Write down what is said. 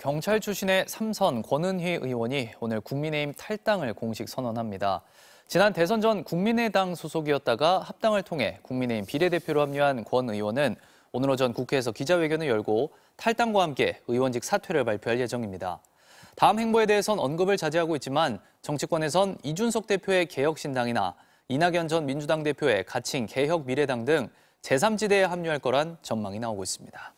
경찰 출신의 삼선 권은희 의원이 오늘 국민의힘 탈당을 공식 선언합니다. 지난 대선 전 국민의당 소속이었다가 합당을 통해 국민의힘 비례대표로 합류한 권 의원은 오늘 오전 국회에서 기자회견을 열고 탈당과 함께 의원직 사퇴를 발표할 예정입니다. 다음 행보에 대해선 언급을 자제하고 있지만 정치권에선 이준석 대표의 개혁신당이나 이낙연 전 민주당 대표의 가칭 개혁미래당 등 제3지대에 합류할 거란 전망이 나오고 있습니다.